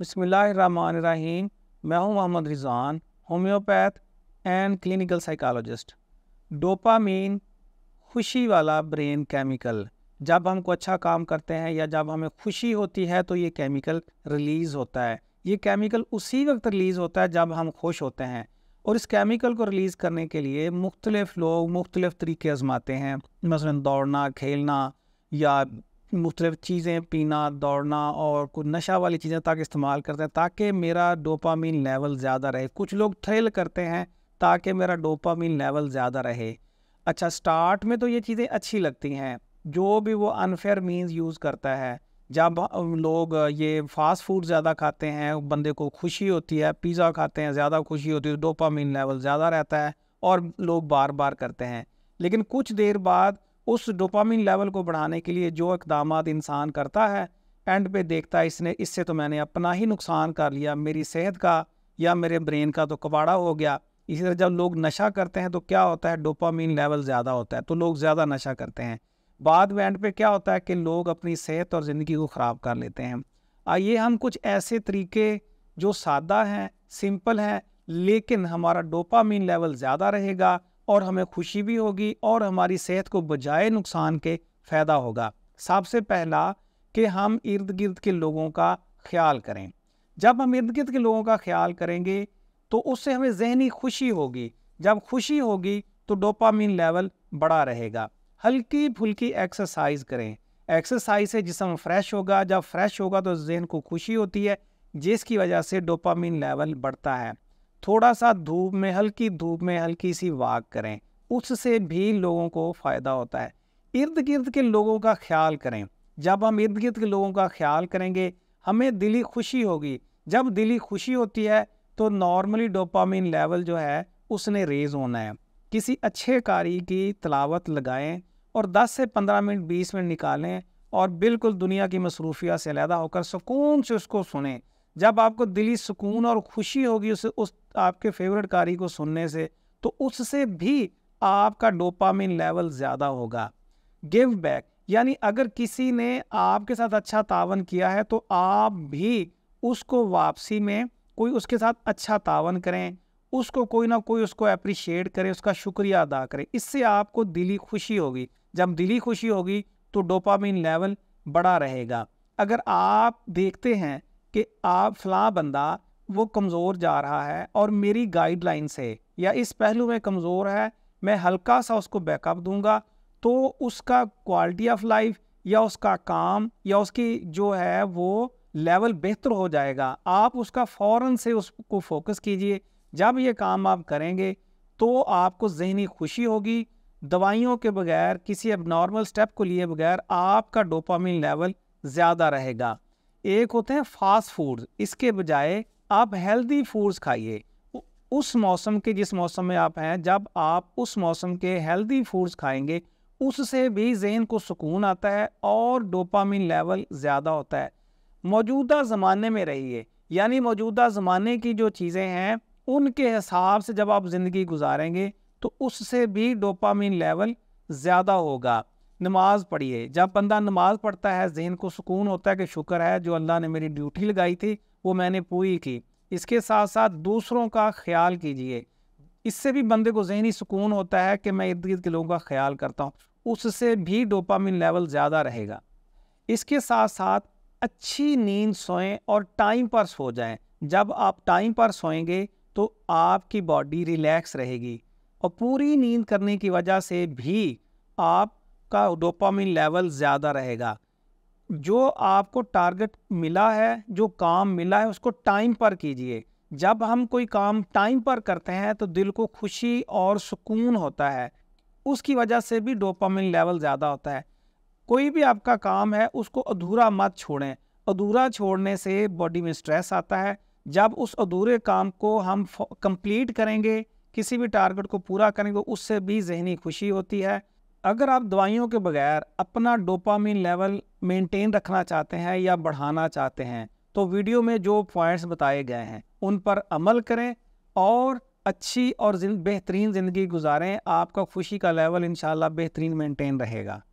बसमीम मैं हूं Mohammad Rizan homeopath and clinical psychologist dopamine खुशी वाला ब्रेन केमिकल जब हमको अच्छा काम करते हैं या जब हमें खुशी होती है तो ये केमिकल रिलीज़ होता है ये केमिकल उसी वक्त रिलीज़ होता है जब हम खुश होते हैं और इस केमिकल को रिलीज़ करने के लिए मुख्तलिफ़ लोग मुख्तलिफ़ तरीके आजमाते हैं मसलन दौड़ना खेलना या मुख्तलिफ चीज़ें पीना दौड़ना और कुछ नशा वाली चीज़ें तक इस्तेमाल करते हैं ताकि मेरा डोपामीन लेवल ज़्यादा रहे कुछ लोग थ्रिल करते हैं ताकि मेरा डोपामीन लेवल ज़्यादा रहे अच्छा स्टार्ट में तो ये चीज़ें अच्छी लगती हैं जो भी वो अनफेयर मीन्स यूज़ करता है जब लोग ये फास्ट फूड ज़्यादा खाते हैं बंदे को खुशी होती है पिज़्ज़ा खाते हैं ज़्यादा खुशी होती है डोपामीन लेवल ज़्यादा रहता है और लोग बार बार करते हैं लेकिन कुछ देर बाद उस डोपामिन लेवल को बढ़ाने के लिए जो इकदाम इंसान करता है एंड पे देखता है इसने इससे तो मैंने अपना ही नुकसान कर लिया मेरी सेहत का या मेरे ब्रेन का तो कबाड़ा हो गया इसी तरह जब लोग नशा करते हैं तो क्या होता है डोपामीन लेवल ज़्यादा होता है तो लोग ज़्यादा नशा करते हैं बाद में एंड पे क्या होता है कि लोग अपनी सेहत और ज़िंदगी को ख़राब कर लेते हैं आइए हम कुछ ऐसे तरीके जो सादा हैं सिंपल हैं लेकिन हमारा डोपामीन लेवल ज़्यादा रहेगा और हमें खुशी भी होगी और हमारी सेहत को बजाय नुकसान के फ़ायदा होगा सबसे पहला कि हम इर्द गिर्द के लोगों का ख्याल करें जब हम इर्द गिर्द के लोगों का ख्याल करेंगे तो उससे हमें जहनी खुशी होगी जब खुशी होगी तो डोपामीन लेवल बढ़ा रहेगा हल्की फुल्की एक्सरसाइज करें एक्सरसाइज से जिसम फ्रेश होगा जब फ्रेश होगा तो जहन को खुशी होती है जिसकी वजह से डोपामीन लेवल बढ़ता है थोड़ा सा धूप में हल्की धूप में हल्की सी वाक करें उससे भी लोगों को फ़ायदा होता है इर्द गिर्द के लोगों का ख्याल करें जब हम इर्द गिर्द के लोगों का ख्याल करेंगे हमें दिली खुशी होगी जब दिली खुशी होती है तो नॉर्मली डोपामिन लेवल जो है उसने रेज होना है किसी अच्छे कारी की तलावत लगाएं और 10 से 15 मिनट 20 मिनट निकालें और बिल्कुल दुनिया की मसरूफिया से अलहदा होकर सुकून से उसको सुनें जब आपको दिली सुकून और खुशी होगी उस उस आपके फेवरेट कारी को सुनने से तो उससे भी आपका डोपामिन लेवल ज़्यादा होगा गिव बैक यानी अगर किसी ने आपके साथ अच्छा तावन किया है तो आप भी उसको वापसी में कोई उसके साथ अच्छा तावन करें उसको कोई ना कोई उसको अप्रिशिएट करे उसका शुक्रिया अदा करे इससे आपको दिली खुशी होगी जब दिली खुशी होगी तो डोपामिन लेवल बड़ा रहेगा अगर आप देखते हैं कि आप फला बंदा वो कमज़ोर जा रहा है और मेरी गाइडलाइन से या इस पहलू में कमज़ोर है मैं हल्का सा उसको बैकअप दूंगा तो उसका क्वालिटी ऑफ लाइफ या उसका काम या उसकी जो है वो लेवल बेहतर हो जाएगा आप उसका फ़ौर से उसको फोकस कीजिए जब ये काम आप करेंगे तो आपको जहनी खुशी होगी दवाइयों के बगैर किसी अब नॉर्मल स्टेप को लिए बगैर आपका डोपामिन लेवल ज़्यादा रहेगा एक होते हैं फास्ट फूड्स इसके बजाय आप हेल्दी फूड्स खाइए उस मौसम के जिस मौसम में आप हैं जब आप उस मौसम के हेल्दी फूड्स खाएंगे उससे भी जहन को सुकून आता है और डोपामिन लेवल ज़्यादा होता है मौजूदा ज़माने में रहिए यानी मौजूदा ज़माने की जो चीज़ें हैं उनके हिसाब से जब आप ज़िंदगी गुजारेंगे तो उससे भी डोपामिन लेवल ज़्यादा होगा नमाज़ पढ़िए जब बंदा नमाज़ पढ़ता है जहन को सुकून होता है कि शुक्र है जो अल्लाह ने मेरी ड्यूटी लगाई थी वो मैंने पूरी की इसके साथ साथ दूसरों का ख्याल कीजिए इससे भी बंदे को जहनी सुकून होता है कि मैं इर्द गिर्द के लोगों का ख्याल करता हूँ उससे भी डोपामिन लेवल ज़्यादा रहेगा इसके साथ साथ अच्छी नींद सोएं और टाइम पर सो जाएं जब आप टाइम पर सोएंगे तो आपकी बॉडी रिलैक्स रहेगी और पूरी नींद करने की वजह से भी आप आपका डोपामिन लेवल ज़्यादा रहेगा जो आपको टारगेट मिला है जो काम मिला है उसको टाइम पर कीजिए जब हम कोई काम टाइम पर करते हैं तो दिल को खुशी और सुकून होता है उसकी वजह से भी डोपामिन लेवल ज़्यादा होता है कोई भी आपका काम है उसको अधूरा मत छोड़ें अधूरा छोड़ने से बॉडी में स्ट्रेस आता है जब उस अधूरे काम को हम कंप्लीट करेंगे किसी भी टारगेट को पूरा करेंगे उससे भी जहनी खुशी होती है अगर आप दवाइयों के बगैर अपना डोपामिन लेवल मेंटेन रखना चाहते हैं या बढ़ाना चाहते हैं तो वीडियो में जो पॉइंट्स बताए गए हैं उन पर अमल करें और अच्छी और बेहतरीन ज़िंदगी गुजारें आपका खुशी का लेवल इन बेहतरीन मेंटेन रहेगा